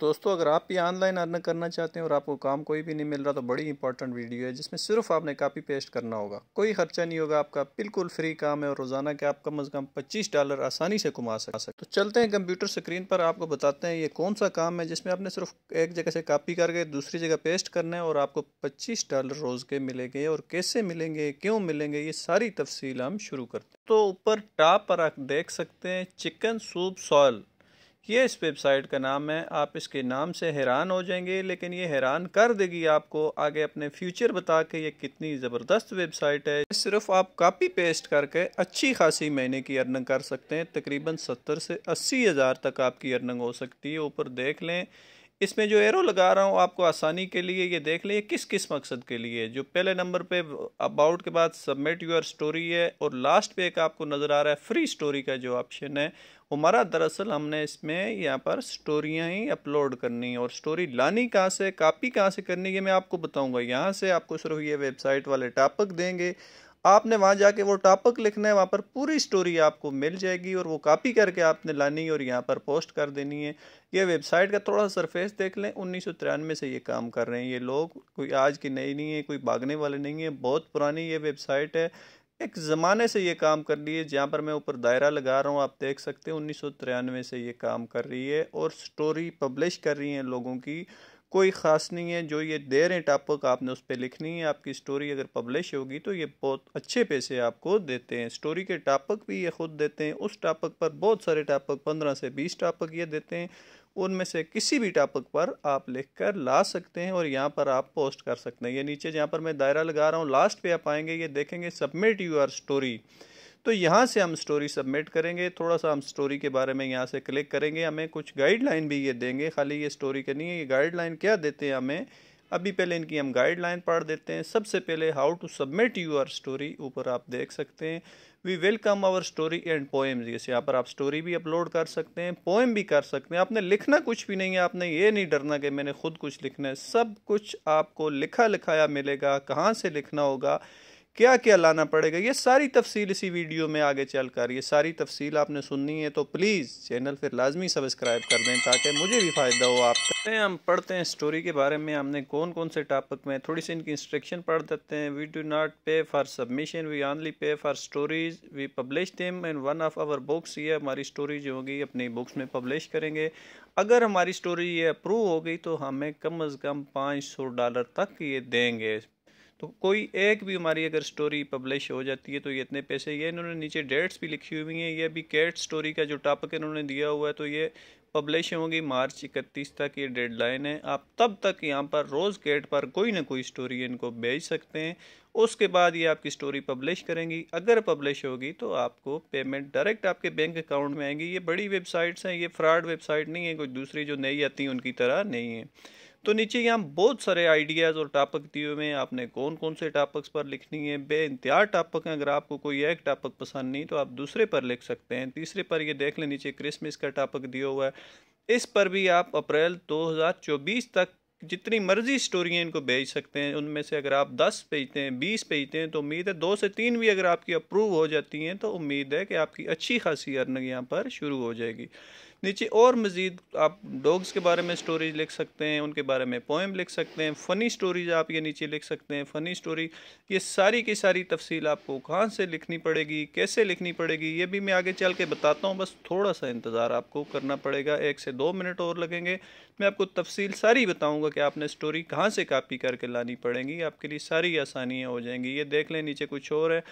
दोस्तों अगर आप भी ऑनलाइन अर्न करना चाहते हैं और आपको काम कोई भी नहीं मिल रहा तो बड़ी इंपॉर्टेंट वीडियो है जिसमें सिर्फ आपने कापी पेस्ट करना होगा कोई खर्चा नहीं होगा आपका बिल्कुल फ्री काम है और रोजाना के आप कम अज कम पच्चीस डॉलर आसानी से कमा सकते तो चलते हैं कंप्यूटर स्क्रीन पर आपको बताते हैं ये कौन सा काम है जिसमें आपने सिर्फ एक जगह से कापी करके दूसरी जगह पेस्ट करना है और आपको पच्चीस डॉलर रोज के मिलेंगे और कैसे मिलेंगे क्यों मिलेंगे ये सारी तफसील हम शुरू करते हैं तो ऊपर टॉप पर आप देख सकते हैं चिकन सूप सॉयल ये इस वेबसाइट का नाम है आप इसके नाम से हैरान हो जाएंगे लेकिन ये हैरान कर देगी आपको आगे अपने फ्यूचर बता के ये कितनी ज़बरदस्त वेबसाइट है सिर्फ आप कापी पेस्ट करके अच्छी खासी महीने की अर्निंग कर सकते हैं तकरीबन सत्तर से अस्सी हज़ार तक आपकी अर्निंग हो सकती है ऊपर देख लें इसमें जो एरो लगा रहा हूँ आपको आसानी के लिए ये देख लें किस किस मकसद के लिए जो पहले नंबर पे अबाउट के बाद सबमिट योर स्टोरी है और लास्ट पे एक आपको नज़र आ रहा है फ्री स्टोरी का जो ऑप्शन है हमारा दरअसल हमने इसमें यहाँ पर स्टोरियाँ ही अपलोड करनी और स्टोरी लानी कहाँ से कापी कहाँ से करनी ये मैं आपको बताऊँगा यहाँ से आपको सिर्फ ये वेबसाइट वाले टॉपिक देंगे आपने वहाँ जाके वो टॉपिक लिखना है वहाँ पर पूरी स्टोरी आपको मिल जाएगी और वो कॉपी करके आपने लानी और यहाँ पर पोस्ट कर देनी है ये वेबसाइट का थोड़ा सरफेस देख लें उन्नीस से ये काम कर रहे हैं ये लोग कोई आज की नई नहीं है कोई भागने वाले नहीं है बहुत पुरानी ये वेबसाइट है एक ज़माने से ये काम कर रही है जहाँ पर मैं ऊपर दायरा लगा रहा हूँ आप देख सकते हैं उन्नीस से ये काम कर रही है और स्टोरी पब्लिश कर रही हैं लोगों की कोई ख़ास नहीं है जो ये दे रहे हैं टॉपिक आपने उस पर लिखनी है आपकी स्टोरी अगर पब्लिश होगी तो ये बहुत अच्छे पैसे आपको देते हैं स्टोरी के टॉपिक भी ये खुद देते हैं उस टॉपिक पर बहुत सारे टॉपिक पंद्रह से बीस टॉपिक ये देते हैं उनमें से किसी भी टॉपिक पर आप लिख कर ला सकते हैं और यहाँ पर आप पोस्ट कर सकते हैं ये नीचे जहाँ पर मैं दायरा लगा रहा हूँ लास्ट पे आप आएंगे ये देखेंगे सबमिट यूर स्टोरी तो यहाँ से हम स्टोरी सबमिट करेंगे थोड़ा सा हम स्टोरी के बारे में यहाँ से क्लिक करेंगे हमें कुछ गाइडलाइन भी ये देंगे खाली ये स्टोरी के नहीं है ये गाइडलाइन क्या देते हैं हमें अभी पहले इनकी हम गाइडलाइन पढ़ देते हैं सबसे पहले how to submit your story ऊपर आप देख सकते हैं we welcome our story and poems जैसे यहाँ पर आप स्टोरी भी अपलोड कर सकते हैं पोएम भी कर सकते हैं आपने लिखना कुछ भी नहीं है आपने ये नहीं डरना कि मैंने खुद कुछ लिखना है सब कुछ आपको लिखा लिखाया मिलेगा कहाँ से लिखना होगा क्या क्या लाना पड़ेगा ये सारी तफसील इसी वीडियो में आगे चल कर ये सारी तफसील आपने सुननी है तो प्लीज़ चैनल फिर लाजमी सब्सक्राइब कर दें ताकि मुझे भी फ़ायदा हो आप करते हैं हम पढ़ते हैं स्टोरी के बारे में हमने कौन कौन से टॉपिक में थोड़ी सी इनकी इंस्ट्रक्शन पढ़ देते हैं we do not pay for submission we only pay for stories we publish them in one of our books ये हमारी स्टोरी जो होगी अपनी बुक्स में पब्लिश करेंगे अगर हमारी स्टोरी ये अप्रूव हो गई तो हमें कम अज़ कम पाँच सौ डॉलर तक ये देंगे तो कोई एक भी हमारी अगर स्टोरी पब्लिश हो जाती है तो ये इतने पैसे ये इन्होंने नीचे डेट्स भी लिखी हुई हैं ये अभी कैट स्टोरी का जो टॉपिक इन्होंने दिया हुआ है तो ये पब्लिश होंगी मार्च इकतीस तक ये डेडलाइन है आप तब तक यहाँ पर रोज़ गेट पर कोई ना कोई स्टोरी इनको भेज सकते हैं उसके बाद ये आपकी स्टोरी पब्लिश करेंगी अगर पब्लिश होगी तो आपको पेमेंट डायरेक्ट आपके बैंक अकाउंट में आएंगी ये बड़ी वेबसाइट्स हैं ये फ्रॉड वेबसाइट नहीं है कोई दूसरी जो नई आती हैं उनकी तरह नहीं है तो नीचे यहाँ बहुत सारे आइडियाज़ और टॉपिक दिए हुए हैं आपने कौन कौन से टॉपिक्स पर लिखनी है बे इंतहार टॉपिक हैं अगर आपको कोई एक टॉपिक पसंद नहीं तो आप दूसरे पर लिख सकते हैं तीसरे पर ये देख लें नीचे क्रिसमस का टॉपिक दिया हुआ है इस पर भी आप अप्रैल 2024 तक जितनी मर्जी स्टोरियाँ इनको भेज सकते हैं उनमें से अगर आप दस भेजते हैं बीस भेजते हैं तो उम्मीद है दो से तीन भी अगर आपकी अप्रूव हो जाती हैं तो उम्मीद है कि आपकी अच्छी खासी अर्निंग यहाँ पर शुरू हो जाएगी नीचे और मज़ीद आप डॉग्स के बारे में स्टोरीज लिख सकते हैं उनके बारे में पोएम लिख सकते हैं फ़नी स्टोरीज आप ये नीचे लिख सकते हैं फ़नी स्टोरी ये सारी की सारी तफसील आपको कहाँ से लिखनी पड़ेगी कैसे लिखनी पड़ेगी ये भी मैं आगे चल के बताता हूँ बस थोड़ा सा इंतज़ार आपको करना पड़ेगा एक से दो मिनट और लगेंगे मैं आपको तफसील सारी बताऊँगा होगा कि आपने स्टोरी कहाँ से कॉपी करके लानी पड़ेंगी आपके लिए सारी आसानियाँ हो जाएंगी ये देख लें नीचे कुछ और है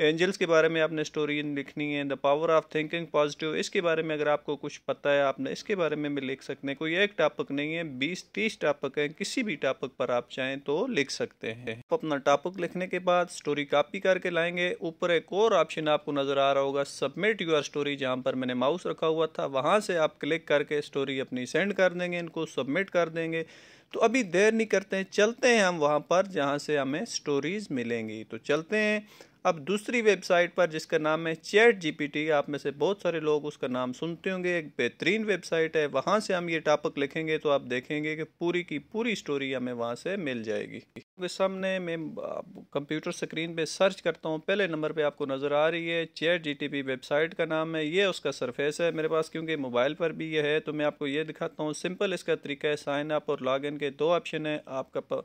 एंजल्स के बारे में आपने स्टोरी लिखनी है the power of thinking positive इसके बारे में अगर आपको कुछ पता है आपने इसके बारे में भी लिख सकते हैं कोई एक टॉपिक नहीं है बीस तीस टॉपिक हैं किसी भी टॉपिक पर आप चाहें तो लिख सकते हैं आप अपना टॉपिक लिखने के बाद स्टोरी कॉपी करके लाएंगे ऊपर एक और ऑप्शन आपको नज़र आ रहा होगा सबमिट यूर स्टोरी जहाँ पर मैंने माउस रखा हुआ था वहाँ से आप क्लिक करके स्टोरी अपनी सेंड कर देंगे इनको सबमिट कर देंगे तो अभी देर नहीं करते हैं चलते हैं हम वहाँ पर जहाँ से हमें स्टोरीज़ मिलेंगी तो चलते हैं अब दूसरी वेबसाइट पर जिसका नाम है चैट जीपीटी आप में से बहुत सारे लोग उसका नाम सुनते होंगे एक बेहतरीन वेबसाइट है वहाँ से हम ये टॉपिक लिखेंगे तो आप देखेंगे कि पूरी की पूरी स्टोरी हमें वहाँ से मिल जाएगी के सामने मैं कंप्यूटर स्क्रीन पे सर्च करता हूँ पहले नंबर पे आपको नज़र आ रही है चेयर जी वेबसाइट का नाम है ये उसका सरफेस है मेरे पास क्योंकि मोबाइल पर भी ये है तो मैं आपको ये दिखाता हूँ सिंपल इसका तरीका है साइन अप और लॉग इन के दो ऑप्शन है आपका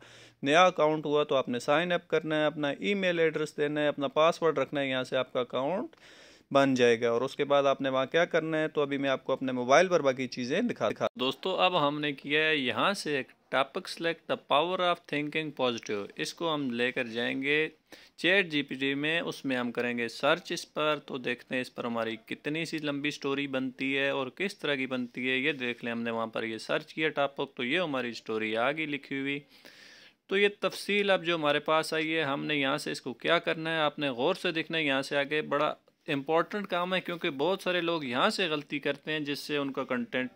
नया अकाउंट हुआ तो आपने साइन अप करना है अपना ई एड्रेस देना है अपना पासवर्ड रखना है यहाँ से आपका अकाउंट बन जाएगा और उसके बाद आपने वहाँ क्या करना है तो अभी मैं आपको अपने मोबाइल पर बाकी चीज़ें दिखा दिखा दोस्तों अब हमने किया है यहाँ से एक topic select the power of thinking positive इसको हम लेकर जाएंगे चैट जीपीटी में उसमें हम करेंगे सर्च इस पर तो देखते हैं इस पर हमारी कितनी सी लंबी स्टोरी बनती है और किस तरह की बनती है ये देख लें हमने वहाँ पर ये सर्च किया टॉपिक तो ये हमारी स्टोरी आ गई लिखी हुई तो ये तफसील अब जो हमारे पास आई है हमने यहाँ से इसको क्या करना है आपने गौर से देखना है यहाँ से आगे बड़ा इम्पॉर्टेंट काम है क्योंकि बहुत सारे लोग यहाँ से गलती करते हैं जिससे उनका कंटेंट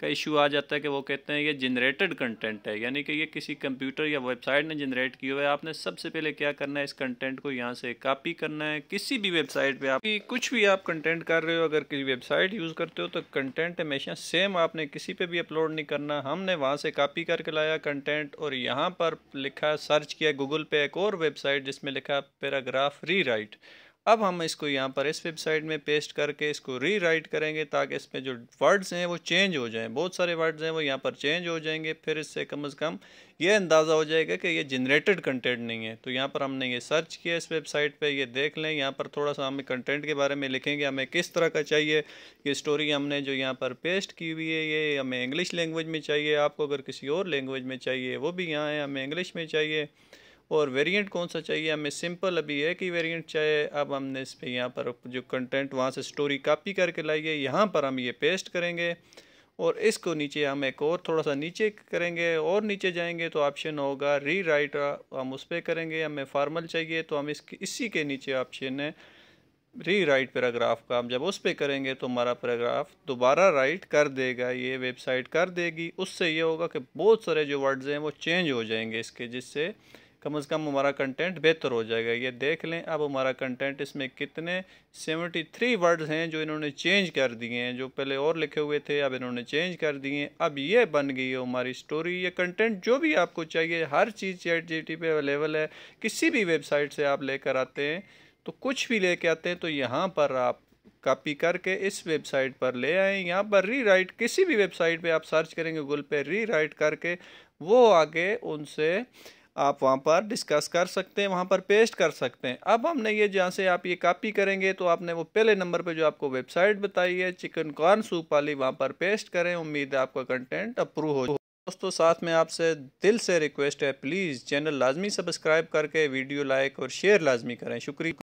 का इशू आ जाता है कि वो कहते हैं ये जनरेटेड कंटेंट है यानी कि ये किसी कंप्यूटर या वेबसाइट ने जनरेट किया हुआ है आपने सबसे पहले क्या करना है इस कंटेंट को यहाँ से कॉपी करना है किसी भी वेबसाइट पे आप कुछ भी आप कंटेंट कर रहे हो अगर किसी वेबसाइट यूज़ करते हो तो कंटेंट हमेशा सेम आपने किसी पर भी अपलोड नहीं करना हमने वहाँ से कापी करके लाया कंटेंट और यहाँ पर लिखा सर्च किया गूगल पे एक और वेबसाइट जिसमें लिखा पैराग्राफ री राइट अब हम इसको यहाँ पर इस वेबसाइट में पेस्ट करके इसको रीराइट करेंगे ताकि इसमें जो वर्ड्स हैं वो चेंज हो जाएं बहुत सारे वर्ड्स हैं वो यहाँ पर चेंज हो जाएंगे फिर इससे कम अज़ कम ये अंदाज़ा हो जाएगा कि ये जनरेटेड कंटेंट नहीं है तो यहाँ पर हमने ये सर्च किया इस वेबसाइट पे ये देख लें यहाँ पर थोड़ा सा हमें कंटेंट के बारे में लिखेंगे हमें किस तरह का चाहिए ये स्टोरी हमने जो यहाँ पर पेस्ट की हुई है ये हमें इंग्लिश लैंग्वेज में चाहिए आपको अगर किसी और लैंग्वेज में चाहिए वो भी यहाँ है हमें इंग्लिश में चाहिए और वेरिएंट कौन सा चाहिए हमें सिंपल अभी एक कि वेरिएंट चाहिए अब हमने इस पर यहाँ पर जो कंटेंट वहाँ से स्टोरी कॉपी करके लाइए यहाँ पर हम ये पेस्ट करेंगे और इसको नीचे हम एक और थोड़ा सा नीचे करेंगे और नीचे जाएंगे तो ऑप्शन होगा री राइट हम उस पर करेंगे हमें फार्मल चाहिए तो हम इसके इसी के नीचे ऑप्शन है री राइट पैराग्राफ का हम जब उस पर करेंगे तो हमारा पैराग्राफ दोबारा राइट कर देगा ये वेबसाइट कर देगी उससे ये होगा कि बहुत सारे जो वर्ड्स हैं वो चेंज हो जाएंगे इसके जिससे कम से कम हमारा कंटेंट बेहतर हो जाएगा ये देख लें अब हमारा कंटेंट इसमें कितने सेवेंटी थ्री वर्ड्स हैं जो इन्होंने चेंज कर दिए हैं जो पहले और लिखे हुए थे अब इन्होंने चेंज कर दिए अब ये बन गई है हमारी स्टोरी ये कंटेंट जो भी आपको चाहिए हर चीज़ चैट जी पे अवेलेबल है किसी भी वेबसाइट से आप लेकर आते हैं तो कुछ भी ले आते हैं तो यहाँ पर आप कॉपी करके इस वेबसाइट पर ले आए यहाँ पर रीराइट किसी भी वेबसाइट पे आप सर्च करेंगे गूगल पे रीराइट करके वो आगे उनसे आप वहाँ पर डिस्कस कर सकते हैं वहाँ पर पेस्ट कर सकते हैं अब हमने ये जहाँ से आप ये कॉपी करेंगे तो आपने वो पहले नंबर पे जो आपको वेबसाइट बताई है चिकन कॉर्न सूप वाली वहाँ पर पेस्ट करें उम्मीद है आपका कंटेंट अप्रूव हो दोस्तों साथ में आपसे दिल से रिक्वेस्ट है प्लीज़ चैनल लाजमी सब्सक्राइब करके वीडियो लाइक और शेयर लाजमी करें शुक्रिया